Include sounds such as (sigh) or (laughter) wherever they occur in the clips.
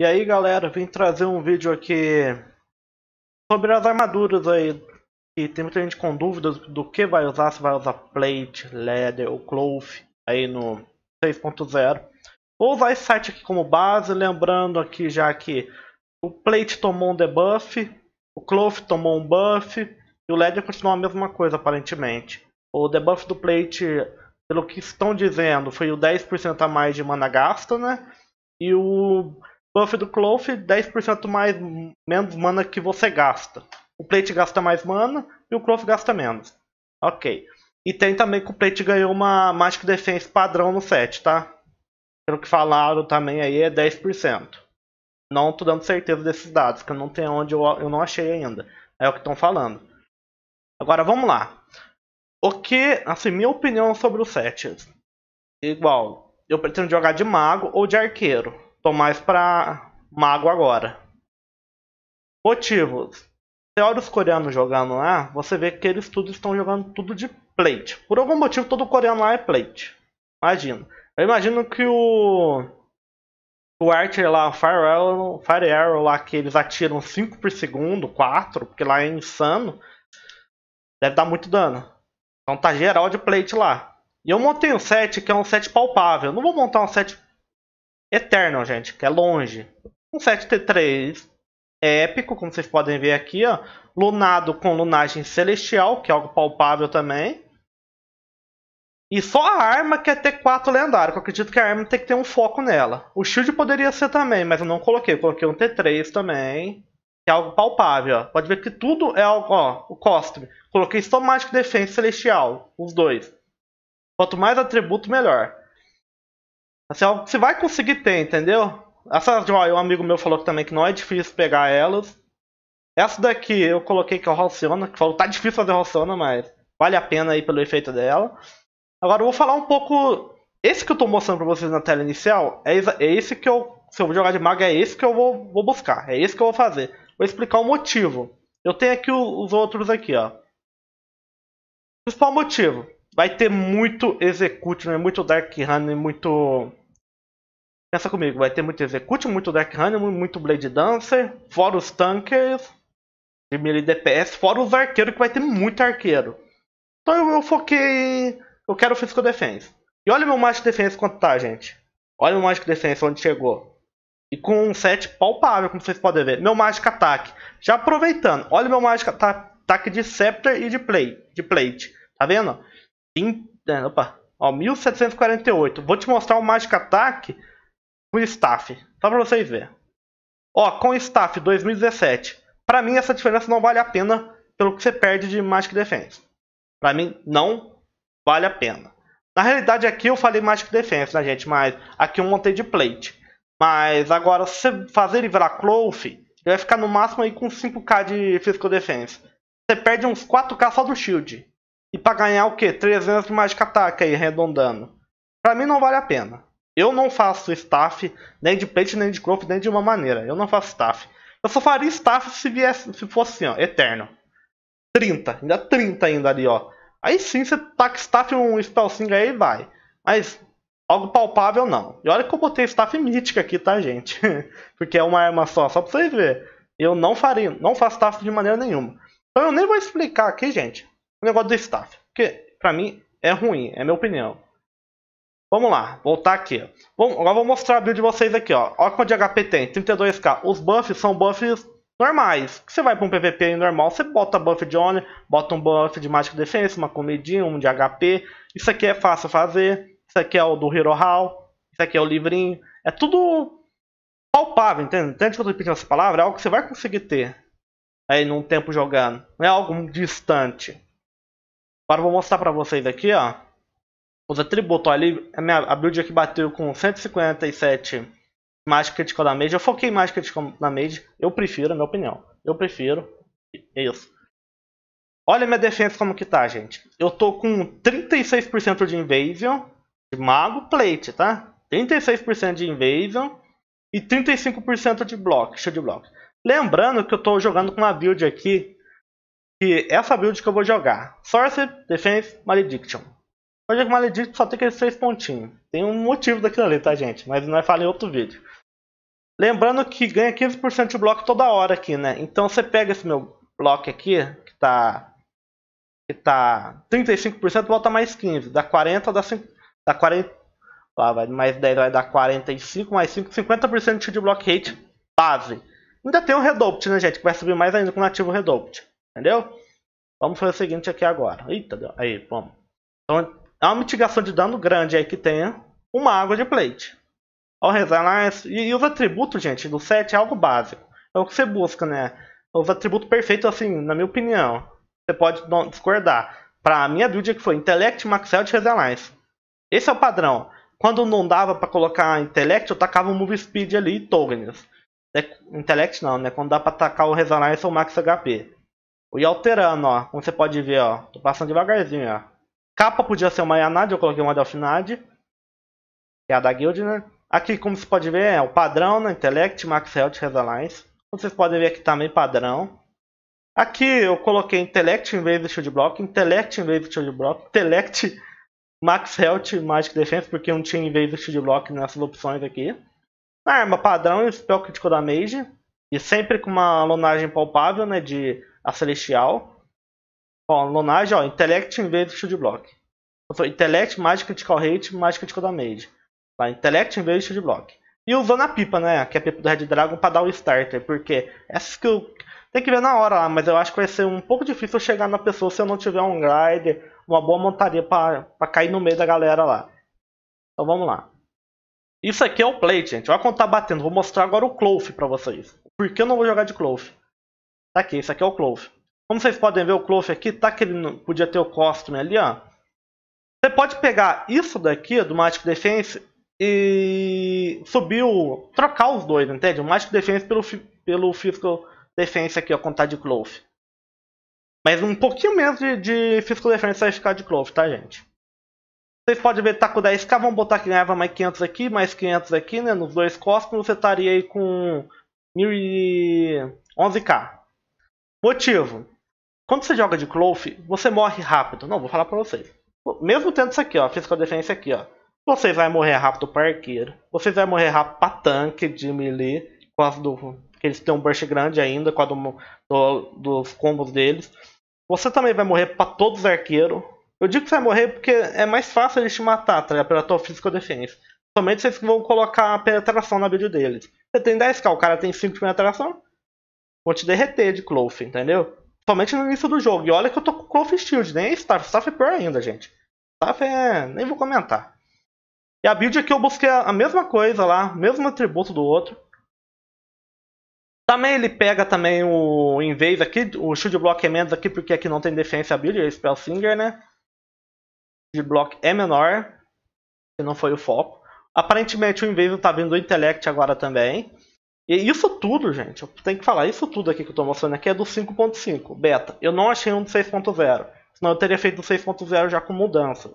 E aí galera, vim trazer um vídeo aqui sobre as armaduras aí E tem muita gente com dúvidas do que vai usar, se vai usar plate, leather ou cloth aí no 6.0 Vou usar esse site aqui como base, lembrando aqui já que o plate tomou um debuff, o cloth tomou um buff e o leather continua a mesma coisa aparentemente O debuff do plate, pelo que estão dizendo, foi o 10% a mais de mana gasta né? E o Buff do Cloth, 10% mais, menos mana que você gasta. O Plate gasta mais mana e o Cloth gasta menos. Ok. E tem também que o Plate ganhou uma Magic Defense padrão no set, tá? Pelo que falaram também aí é 10%. Não tô dando certeza desses dados, que eu não tenho onde eu, eu não achei ainda. É o que estão falando. Agora vamos lá. O que, assim, minha opinião sobre o set. É igual, eu pretendo jogar de mago ou de arqueiro. Tô mais pra mago agora. Motivos. Você olha os coreanos jogando lá, você vê que eles tudo estão jogando tudo de plate. Por algum motivo, todo coreano lá é plate. Imagina. Eu imagino que o. O Archer lá, o Fire Arrow, Fire Arrow lá, que eles atiram 5 por segundo, 4, porque lá é insano. Deve dar muito dano. Então tá geral de plate lá. E eu montei um set que é um set palpável. Eu não vou montar um set Eternal, gente, que é longe. Um 7T3 é épico, como vocês podem ver aqui, ó. Lunado com lunagem celestial, que é algo palpável também. E só a arma que é T4 lendário, que eu acredito que a arma tem que ter um foco nela. O shield poderia ser também, mas eu não coloquei. Eu coloquei um T3 também, que é algo palpável, ó. Pode ver que tudo é algo, ó, o costume. Coloquei só Magic Defense Celestial, os dois. Quanto mais atributo, melhor. Assim, você vai conseguir ter, entendeu? Essa joia, um amigo meu falou também que não é difícil pegar elas. Essa daqui eu coloquei que é o Halciona, que falou tá difícil fazer Halciona, mas vale a pena aí pelo efeito dela. Agora eu vou falar um pouco... Esse que eu tô mostrando pra vocês na tela inicial, é, é esse que eu... Se eu vou jogar de mago, é esse que eu vou, vou buscar. É esse que eu vou fazer. Vou explicar o motivo. Eu tenho aqui os outros aqui, ó. Principal motivo vai ter muito Execute, né? muito Dark Runner, muito. Pensa comigo, vai ter muito Execute, muito Dark Runner, muito Blade Dancer, fora os tankers, de melee DPS, fora os arqueiros, que vai ter muito arqueiro. Então eu, eu foquei. Eu quero Physical Defense. E olha meu Magic Defense quanto tá, gente. Olha o Magic Defense onde chegou. E com um set palpável, como vocês podem ver. Meu Magic Ataque. Já aproveitando, olha meu Magic Ataque de Scepter e de, play, de Plate. Tá vendo? É, opa, ó, 1748. Vou te mostrar o Magic Attack com staff, só para vocês verem. Ó, com staff 2017. Para mim essa diferença não vale a pena pelo que você perde de Magic Defense. Para mim não vale a pena. Na realidade aqui eu falei Magic Defense, né gente, mas aqui eu montei de plate. Mas agora se você fazer ele virar cloth, ele vai ficar no máximo aí com 5k de physical defense. Você perde uns 4k só do shield. E para ganhar o quê? 300 de mágica ataque aí, arredondando. Para mim não vale a pena. Eu não faço staff nem de plate, nem de crop, nem de uma maneira. Eu não faço staff. Eu só faria staff se, viesse, se fosse assim, ó, eterno. 30, ainda 30 ainda ali, ó. Aí sim você taca tá staff um spellsing aí e vai. Mas algo palpável não. E olha que eu botei staff mítica aqui, tá, gente? (laughs) Porque é uma arma só, só pra vocês verem. Eu não faria, não faço staff de maneira nenhuma. Então eu nem vou explicar aqui, gente o negócio do staff. Porque, pra mim, é ruim, é minha opinião. Vamos lá, voltar aqui. bom agora vou mostrar a build de vocês aqui, ó. Olha quanto de HP tem, 32k. Os buffs são buffs normais. Você vai para um PVP normal, você bota buff de oni bota um buff de mágica defesa uma comidinha, um de HP. Isso aqui é fácil fazer. Isso aqui é o do Hero Hall. Isso aqui é o livrinho. É tudo palpável, entende? Entende que eu tô repetindo essa palavra? É algo que você vai conseguir ter aí num tempo jogando. Não é algo distante. Agora vou mostrar pra vocês aqui, ó. Os atributos, ali, a, minha, build aqui bateu com 157 mais critical da mage. Eu foquei mais critical na mage. Eu prefiro, na minha opinião. Eu prefiro isso. Olha minha defesa como que tá, gente. Eu tô com 36% de invasion de mago plate, tá? 36% de invasion e 35% de block, shield block. Lembrando que eu tô jogando com uma build aqui que essa build que eu vou jogar. Source, Defense, Malediction. Eu jogar Malediction só tem aqueles três pontinhos. Tem um motivo daquilo ali, tá gente? Mas nós é falamos em outro vídeo. Lembrando que ganha 15% de bloco toda hora aqui, né? Então você pega esse meu bloco aqui, que tá, que tá 35%, volta mais 15. Dá 40, dá 5, dá 40, lá vai, mais 10 vai dar 45, mais 5, 50% de block rate base. Ainda tem o um Redoubt, né gente? Que vai subir mais ainda com o nativo Redoubt. Entendeu? Vamos fazer o seguinte aqui agora. Eita, aí, vamos. Então, é uma mitigação de dano grande aí que tem uma água de plate. Ao resilience, e, e os atributos, gente, do set é algo básico. É o que você busca, né? Os atributos perfeitos, assim, na minha opinião. Você pode discordar. Pra minha build que foi Intellect, Maxel e Resilience. Esse é o padrão. Quando não dava para colocar Intellect, eu tacava o Move Speed ali e Tognes. É, Intellect não, né? Quando dá pra atacar o Resonance ou Max HP. E alterando, ó. Como você pode ver, ó. Tô passando devagarzinho, ó. Capa podia ser uma Yanad, eu coloquei uma Delfinad. Que é a da Guild, né? Aqui, como você pode ver, é o padrão, né? Intellect, Max Health, Res Alliance. Como vocês podem ver aqui também, tá padrão. Aqui eu coloquei Intellect em vez de Shield Block, Intellect em vez de Shield Block, Intellect, (laughs) Max Health, Magic Defense, porque não tinha em vez de Shield Block nessas opções aqui. Na arma padrão, Spell Critical Damage. E sempre com uma lonagem palpável, né? De a Celestial. Ó, Lonage, ó, Intellect em vez de Shield Block. Então, Intellect mais Critical Rate mais Critical Damage. Tá? Intellect em vez de Shield Block. E usando a pipa, né? Que é a pipa do Red Dragon pra dar o starter. Porque essa skill tem que ver na hora lá, mas eu acho que vai ser um pouco difícil chegar na pessoa se eu não tiver um glider, uma boa montaria pra, pra cair no meio da galera lá. Então vamos lá. Isso aqui é o plate, gente. Olha quanto tá batendo. Vou mostrar agora o Cloth pra vocês. Por que eu não vou jogar de Cloth? Tá aqui, isso aqui é o Clove. Como vocês podem ver, o Clove aqui, tá que ele podia ter o Costume ali, ó. Você pode pegar isso daqui, do Magic Defense, e subir o... trocar os dois, entende? O Magic Defense pelo, pelo Physical Defense aqui, ó, contar tá de Clove. Mas um pouquinho menos de, de Physical Defense vai ficar de Clove, tá, gente? Vocês podem ver que tá com 10k, vamos botar que ganhava mais 500 aqui, mais 500 aqui, né? Nos dois costumes você estaria aí com 1011k. Motivo. Quando você joga de Cloth, você morre rápido. Não, vou falar pra vocês. Mesmo tendo isso aqui, ó, Física Defense aqui, ó. Vocês vai morrer rápido para arqueiro. Vocês vai morrer rápido para tanque de melee. com as do. que Eles têm um burst grande ainda, com a do, do, dos combos deles. Você também vai morrer para todos os arqueiros. Eu digo que você vai morrer porque é mais fácil eles te matar, tá? Pela tua física defense. Somente vocês que vão colocar a penetração na build deles. Você tem 10k, o cara tem 5 de penetração. Vou te derreter de Cloth, entendeu? Somente no início do jogo. E olha que eu tô com Cloth Shield, nem Staff. Staff é pior ainda, gente. Staff é. nem vou comentar. E a build aqui eu busquei a mesma coisa lá, mesmo atributo do outro. Também ele pega também o invade aqui, o shield block é menos aqui, porque aqui não tem defesa a build, é spell singer, né? Shield block é menor, que não foi o foco. Aparentemente o invade tá vindo do intellect agora também. E isso tudo, gente, eu tenho que falar, isso tudo aqui que eu estou mostrando aqui é do 5.5, beta. Eu não achei um do 6.0, senão eu teria feito o 6.0 já com mudança.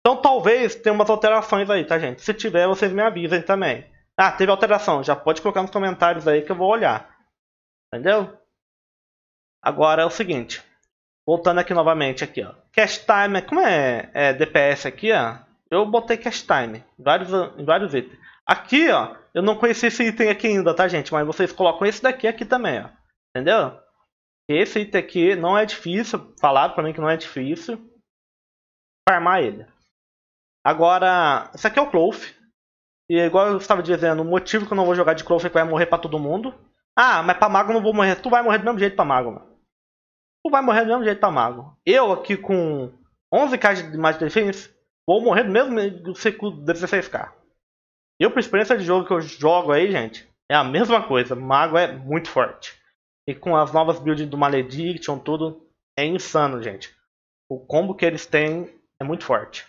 Então talvez tenha umas alterações aí, tá gente? Se tiver, vocês me avisem também. Ah, teve alteração, já pode colocar nos comentários aí que eu vou olhar. Entendeu? Agora é o seguinte, voltando aqui novamente aqui, ó. Cash time, como é, é DPS aqui, ó? Eu botei cash time, vários, em vários itens. Aqui, ó, eu não conheci esse item aqui ainda, tá, gente? Mas vocês colocam esse daqui aqui também, ó. Entendeu? Esse item aqui não é difícil. Falaram pra mim que não é difícil. Farmar ele. Agora, esse aqui é o Cloth. E é igual eu estava dizendo, o motivo que eu não vou jogar de Cloth é que vai morrer pra todo mundo. Ah, mas pra mago eu não vou morrer. Tu vai morrer do mesmo jeito pra mago, mano. Tu vai morrer do mesmo jeito pra mago. Eu aqui com 11k de mais de defense, vou morrer do mesmo jeito do 16k. Eu, por experiência de jogo que eu jogo aí, gente, é a mesma coisa. Mago é muito forte. E com as novas builds do Malediction, tudo, é insano, gente. O combo que eles têm é muito forte.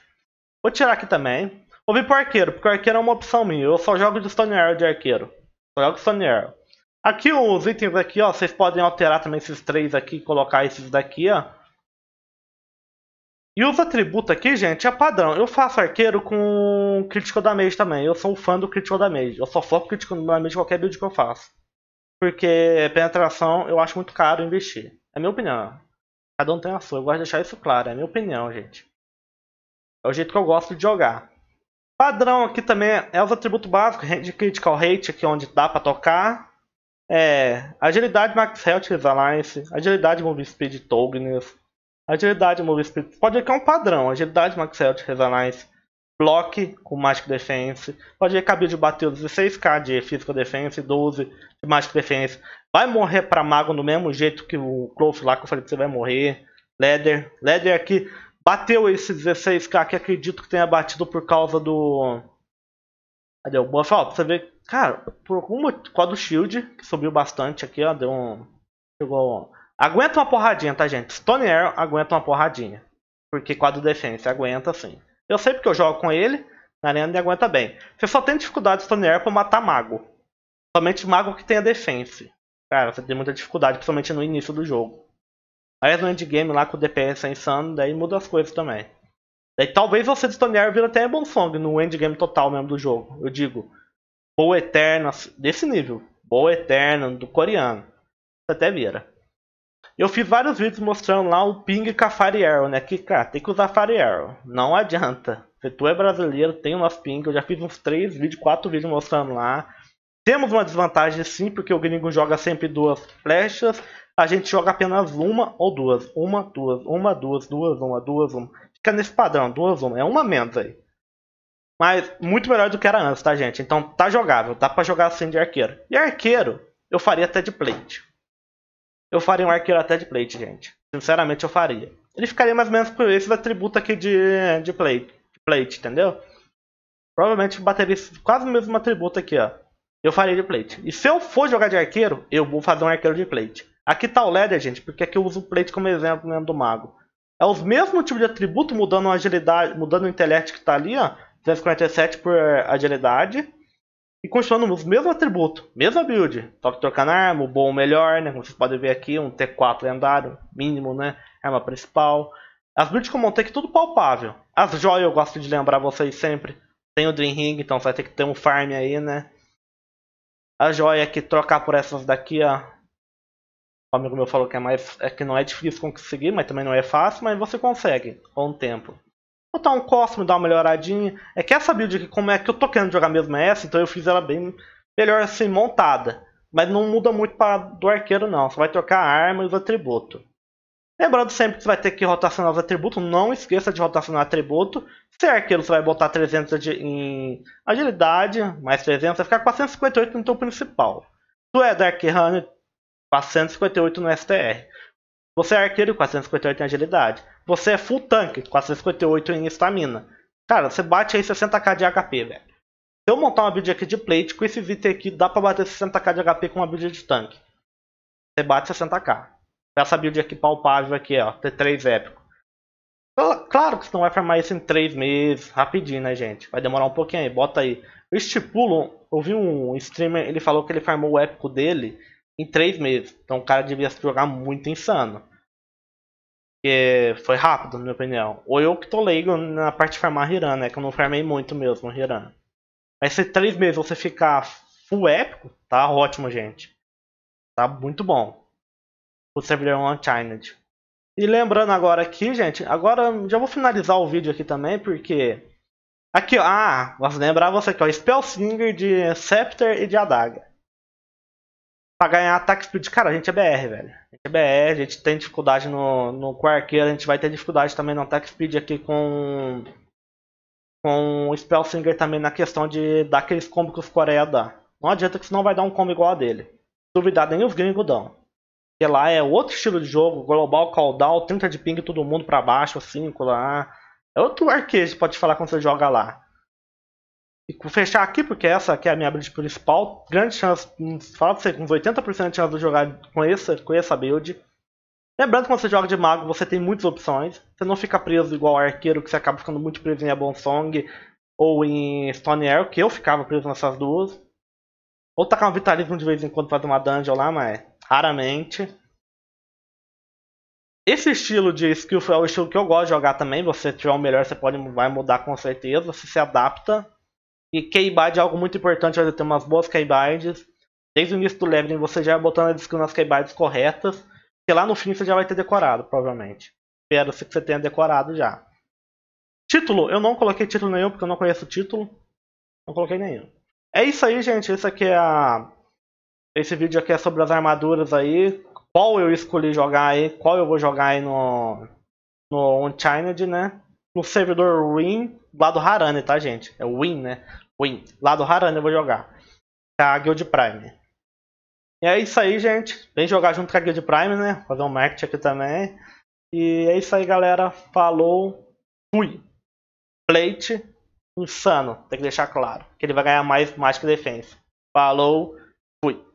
Vou tirar aqui também. Vou vir pro arqueiro, porque o arqueiro é uma opção minha. Eu só jogo de Stone Arrow de arqueiro. Só jogo Stone Arrow. Aqui os itens aqui, ó, vocês podem alterar também esses três aqui, colocar esses daqui, ó. E os atributos aqui, gente, é padrão. Eu faço arqueiro com crítico da mage também. Eu sou um fã do crítico da mage. Eu só foco crítico da mage em qualquer build que eu faço. Porque penetração eu acho muito caro investir. É minha opinião. Cada um tem a sua. Eu gosto de deixar isso claro. É minha opinião, gente. É o jeito que eu gosto de jogar. Padrão aqui também é os atributos básicos. De critical rate aqui onde dá pra tocar. É, agilidade max health alliance. Agilidade move speed toughness Agilidade, Move Speed. Pode ver que é um padrão. Agilidade, Max Health, Resonance, Block com Magic Defense. Pode ver que a build bateu 16k de Physical Defense, 12 de Magic Defense. Vai morrer pra Mago do mesmo jeito que o Cloth lá que eu falei que você vai morrer. Leather. Leather aqui bateu esse 16k que acredito que tenha batido por causa do... Cadê o buff? Ó, pra você ver, cara, por algum motivo, do shield, que subiu bastante aqui, ó, deu um... Chegou Aguenta uma porradinha, tá, gente? Stone aguenta uma porradinha. Porque quadro defense aguenta, sim. Eu sei porque eu jogo com ele, na arena ele aguenta bem. Você só tem dificuldade de Stone pra matar mago. Somente mago que tenha defense. Cara, você tem muita dificuldade, principalmente no início do jogo. Aí no endgame lá com o DPS é insano, daí muda as coisas também. Daí talvez você de Stone vira até bom song no endgame total mesmo do jogo. Eu digo, boa eterna, desse nível. Boa eterna, do coreano. Você até vira. Eu fiz vários vídeos mostrando lá o ping com a Fire Arrow, né? Que, cara, tem que usar Fire Arrow. Não adianta. Se tu é brasileiro, tem o nosso ping. Eu já fiz uns 3 vídeos, 4 vídeos mostrando lá. Temos uma desvantagem sim, porque o gringo joga sempre duas flechas. A gente joga apenas uma ou duas. Uma, duas, uma, duas, duas, uma, duas, uma. Fica nesse padrão, duas, uma. É uma menos aí. Mas muito melhor do que era antes, tá, gente? Então tá jogável, dá pra jogar assim de arqueiro. E arqueiro, eu faria até de plate. Eu faria um arqueiro até de plate, gente. Sinceramente, eu faria. Ele ficaria mais ou menos com esse atributo aqui de, de, plate, de plate, entendeu? Provavelmente bateria quase o mesmo atributo aqui, ó. Eu faria de plate. E se eu for jogar de arqueiro, eu vou fazer um arqueiro de plate. Aqui tá o leather, gente, porque aqui eu uso o plate como exemplo mesmo do mago. É os mesmos tipos de atributo, mudando a agilidade, mudando o intelecto que tá ali, ó. 247 por agilidade. E continuando os mesmo atributo, mesma build. Só que trocando arma, o bom ou melhor, né? Como vocês podem ver aqui, um T4 lendário, mínimo, né? Arma principal. As builds que eu montei aqui, tudo palpável. As joias eu gosto de lembrar vocês sempre. Tem o Dream Ring, então você vai ter que ter um farm aí, né? A joia que trocar por essas daqui, ó. O amigo meu falou que é mais. É que não é difícil conseguir, mas também não é fácil, mas você consegue com o tempo botar um Cosmo, dar uma melhoradinha. É que essa build aqui, como é que eu tô querendo jogar mesmo é essa, então eu fiz ela bem melhor assim, montada. Mas não muda muito para do arqueiro não, você vai trocar a arma e os atributos. Lembrando sempre que você vai ter que rotacionar os atributos, não esqueça de rotacionar atributo. Se é arqueiro, você vai botar 300 em agilidade, mais 300, vai ficar 458 no teu principal. Tu é Dark Runner, 458 no STR. Você é arqueiro, 458 em agilidade. Você é full tank, 458 em estamina. Cara, você bate aí 60k de HP, velho. Se eu montar uma build aqui de plate, com esses itens aqui, dá pra bater 60k de HP com uma build de tanque. Você bate 60k. Essa build aqui palpável aqui, ó. T3 épico. Claro que você não vai farmar isso em 3 meses, rapidinho, né, gente? Vai demorar um pouquinho aí, bota aí. Eu estipulo, eu vi um streamer, ele falou que ele farmou o épico dele em três meses. Então o cara devia jogar muito insano. Porque foi rápido, na minha opinião. Ou eu que tô leigo na parte de farmar Hiran, né? Que eu não farmei muito mesmo Hiran. Mas se três meses você ficar full épico, tá ótimo, gente. Tá muito bom. O servidor é Unchained. E lembrando agora aqui, gente, agora já vou finalizar o vídeo aqui também, porque... Aqui, ó, ah, lembrar você aqui, ó, Spellsinger de Scepter e de Adaga pra ganhar ataque speed. Cara, a gente é BR, velho. A gente é BR, a gente tem dificuldade no, no quarqueiro, a gente vai ter dificuldade também no ataque speed aqui com. Com o Spellfinger também na questão de dar aqueles combos que os Coreia dá. Não adianta que não vai dar um combo igual a dele. Duvidar nem os gringos dão. Porque lá é outro estilo de jogo, global, caudal, 30 de ping todo mundo pra baixo, 5 lá. É outro arquejo, pode falar quando você joga lá. E vou fechar aqui, porque essa aqui é a minha build principal. Grande chance, hum, falo pra você, uns 80% de chance de jogar com essa, com essa build. Lembrando que quando você joga de mago, você tem muitas opções. Você não fica preso igual arqueiro, que você acaba ficando muito preso em Abonsong ou em Stone Arrow, que eu ficava preso nessas duas. Ou tacar um vitalismo de vez em quando fazer uma dungeon lá, mas raramente. Esse estilo de skill é o estilo que eu gosto de jogar também. Você tiver o melhor, você pode vai mudar com certeza. Você se adapta. E keybind é algo muito importante, você ter umas boas keybinds. Desde o início do leveling você já vai botando as descrição nas keybinds corretas, que lá no fim você já vai ter decorado, provavelmente. Espero-se que você tenha decorado já. Título, eu não coloquei título nenhum, porque eu não conheço o título. Não coloquei nenhum. É isso aí, gente. Esse aqui é a... Esse vídeo aqui é sobre as armaduras aí. Qual eu escolhi jogar aí, qual eu vou jogar aí no... No Unchained, né? No servidor Win, lá do Harane, tá, gente? É Win, né? Win. Lá do Harana eu vou jogar. É a Guild Prime. E é isso aí, gente. Vem jogar junto com a Guild Prime, né? Fazer um marketing aqui também. E é isso aí, galera. Falou. Fui. Plate insano. Tem que deixar claro. Que ele vai ganhar mais, mais que defesa. Falou. Fui.